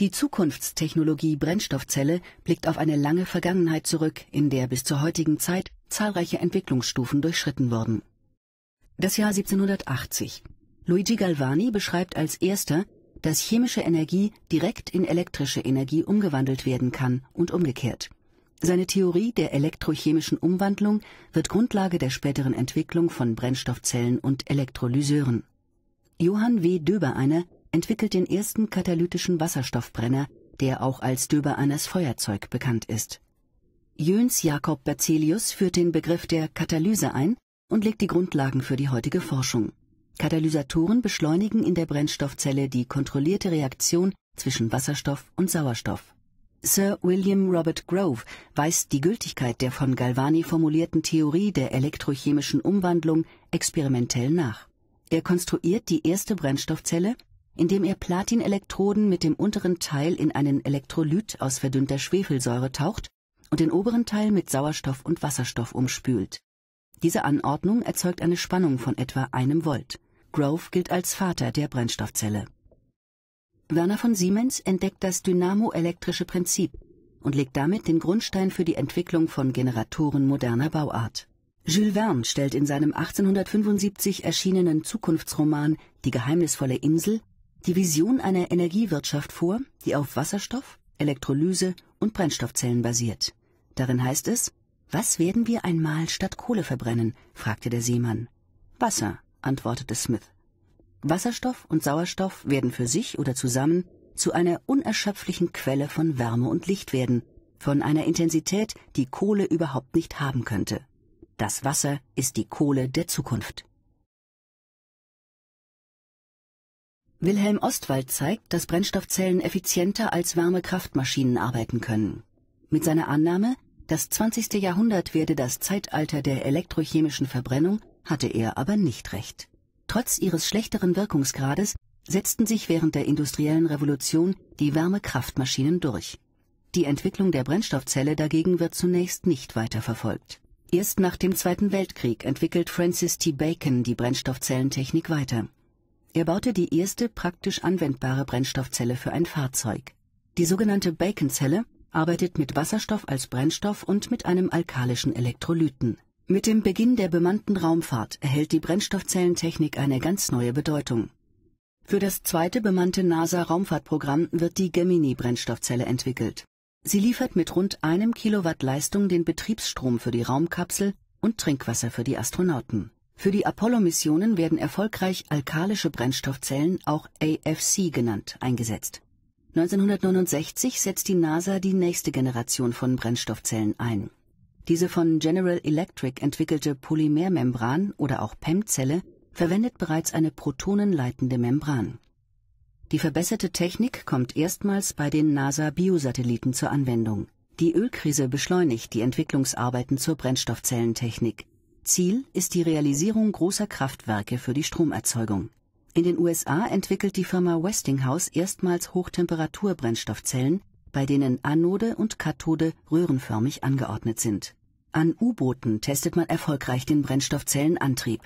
Die Zukunftstechnologie Brennstoffzelle blickt auf eine lange Vergangenheit zurück, in der bis zur heutigen Zeit zahlreiche Entwicklungsstufen durchschritten wurden. Das Jahr 1780. Luigi Galvani beschreibt als erster, dass chemische Energie direkt in elektrische Energie umgewandelt werden kann und umgekehrt. Seine Theorie der elektrochemischen Umwandlung wird Grundlage der späteren Entwicklung von Brennstoffzellen und Elektrolyseuren. Johann W. Döbereiner entwickelt den ersten katalytischen Wasserstoffbrenner, der auch als Döberaners Feuerzeug bekannt ist. Jöns Jakob Berzelius führt den Begriff der Katalyse ein und legt die Grundlagen für die heutige Forschung. Katalysatoren beschleunigen in der Brennstoffzelle die kontrollierte Reaktion zwischen Wasserstoff und Sauerstoff. Sir William Robert Grove weist die Gültigkeit der von Galvani formulierten Theorie der elektrochemischen Umwandlung experimentell nach. Er konstruiert die erste Brennstoffzelle indem er Platinelektroden mit dem unteren Teil in einen Elektrolyt aus verdünnter Schwefelsäure taucht und den oberen Teil mit Sauerstoff und Wasserstoff umspült. Diese Anordnung erzeugt eine Spannung von etwa einem Volt. Grove gilt als Vater der Brennstoffzelle. Werner von Siemens entdeckt das dynamoelektrische Prinzip und legt damit den Grundstein für die Entwicklung von Generatoren moderner Bauart. Jules Verne stellt in seinem 1875 erschienenen Zukunftsroman Die geheimnisvolle Insel die Vision einer Energiewirtschaft vor, die auf Wasserstoff, Elektrolyse und Brennstoffzellen basiert. Darin heißt es, was werden wir einmal statt Kohle verbrennen? fragte der Seemann. Wasser, antwortete Smith. Wasserstoff und Sauerstoff werden für sich oder zusammen zu einer unerschöpflichen Quelle von Wärme und Licht werden, von einer Intensität, die Kohle überhaupt nicht haben könnte. Das Wasser ist die Kohle der Zukunft. Wilhelm Ostwald zeigt, dass Brennstoffzellen effizienter als Wärmekraftmaschinen arbeiten können. Mit seiner Annahme, das 20. Jahrhundert werde das Zeitalter der elektrochemischen Verbrennung, hatte er aber nicht recht. Trotz ihres schlechteren Wirkungsgrades setzten sich während der industriellen Revolution die Wärmekraftmaschinen durch. Die Entwicklung der Brennstoffzelle dagegen wird zunächst nicht weiterverfolgt. Erst nach dem Zweiten Weltkrieg entwickelt Francis T. Bacon die Brennstoffzellentechnik weiter. Er baute die erste praktisch anwendbare Brennstoffzelle für ein Fahrzeug. Die sogenannte Bacon-Zelle arbeitet mit Wasserstoff als Brennstoff und mit einem alkalischen Elektrolyten. Mit dem Beginn der bemannten Raumfahrt erhält die Brennstoffzellentechnik eine ganz neue Bedeutung. Für das zweite bemannte NASA-Raumfahrtprogramm wird die Gemini-Brennstoffzelle entwickelt. Sie liefert mit rund einem Kilowatt Leistung den Betriebsstrom für die Raumkapsel und Trinkwasser für die Astronauten. Für die Apollo-Missionen werden erfolgreich alkalische Brennstoffzellen, auch AFC genannt, eingesetzt. 1969 setzt die NASA die nächste Generation von Brennstoffzellen ein. Diese von General Electric entwickelte Polymermembran oder auch PEM-Zelle verwendet bereits eine protonenleitende Membran. Die verbesserte Technik kommt erstmals bei den NASA-Biosatelliten zur Anwendung. Die Ölkrise beschleunigt die Entwicklungsarbeiten zur Brennstoffzellentechnik. Ziel ist die Realisierung großer Kraftwerke für die Stromerzeugung. In den USA entwickelt die Firma Westinghouse erstmals Hochtemperaturbrennstoffzellen, bei denen Anode und Kathode röhrenförmig angeordnet sind. An U-Booten testet man erfolgreich den Brennstoffzellenantrieb.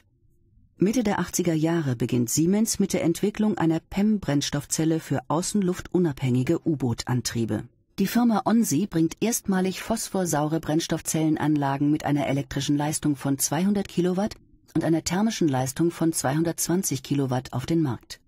Mitte der 80er Jahre beginnt Siemens mit der Entwicklung einer PEM-Brennstoffzelle für außenluftunabhängige U-Boot-Antriebe die Firma Onsi bringt erstmalig phosphorsaure Brennstoffzellenanlagen mit einer elektrischen Leistung von 200 Kilowatt und einer thermischen Leistung von 220 Kilowatt auf den Markt.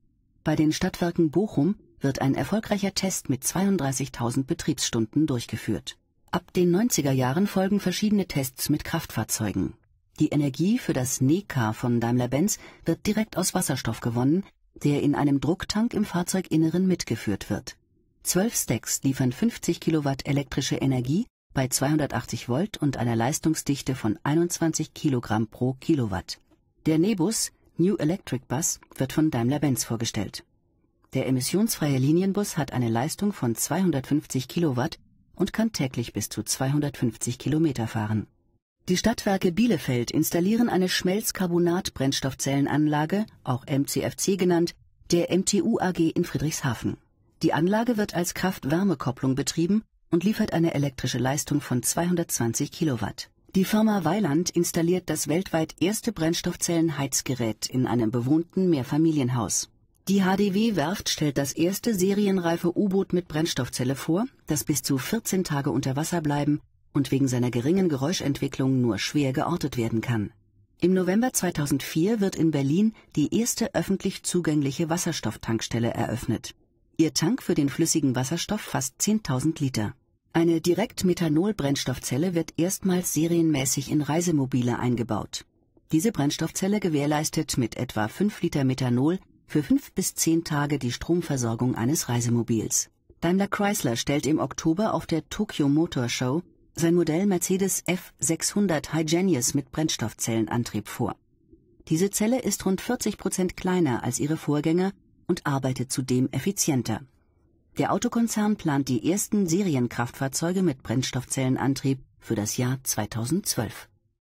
Bei den Stadtwerken Bochum wird ein erfolgreicher Test mit 32.000 Betriebsstunden durchgeführt. Ab den 90er Jahren folgen verschiedene Tests mit Kraftfahrzeugen. Die Energie für das NECA von Daimler-Benz wird direkt aus Wasserstoff gewonnen, der in einem Drucktank im Fahrzeuginneren mitgeführt wird. Zwölf Stacks liefern 50 Kilowatt elektrische Energie bei 280 Volt und einer Leistungsdichte von 21 Kilogramm pro Kilowatt. Der Nebus New Electric Bus wird von Daimler-Benz vorgestellt. Der emissionsfreie Linienbus hat eine Leistung von 250 Kilowatt und kann täglich bis zu 250 Kilometer fahren. Die Stadtwerke Bielefeld installieren eine Schmelzcarbonat-Brennstoffzellenanlage, auch MCFC genannt, der MTU AG in Friedrichshafen die Anlage wird als Kraft-Wärme-Kopplung betrieben und liefert eine elektrische Leistung von 220 Kilowatt. Die Firma Weiland installiert das weltweit erste Brennstoffzellenheizgerät in einem bewohnten Mehrfamilienhaus. Die HDW-Werft stellt das erste serienreife U-Boot mit Brennstoffzelle vor, das bis zu 14 Tage unter Wasser bleiben und wegen seiner geringen Geräuschentwicklung nur schwer geortet werden kann. Im November 2004 wird in Berlin die erste öffentlich zugängliche Wasserstofftankstelle eröffnet Ihr Tank für den flüssigen Wasserstoff fast 10.000 Liter. Eine Direkt-Methanol-Brennstoffzelle wird erstmals serienmäßig in Reisemobile eingebaut. Diese Brennstoffzelle gewährleistet mit etwa 5 Liter Methanol für 5 bis 10 Tage die Stromversorgung eines Reisemobils. Daimler Chrysler stellt im Oktober auf der Tokyo Motor Show sein Modell Mercedes F600 Hygenius mit Brennstoffzellenantrieb vor. Diese Zelle ist rund 40 Prozent kleiner als ihre Vorgänger und arbeitet zudem effizienter. Der Autokonzern plant die ersten Serienkraftfahrzeuge mit Brennstoffzellenantrieb für das Jahr 2012.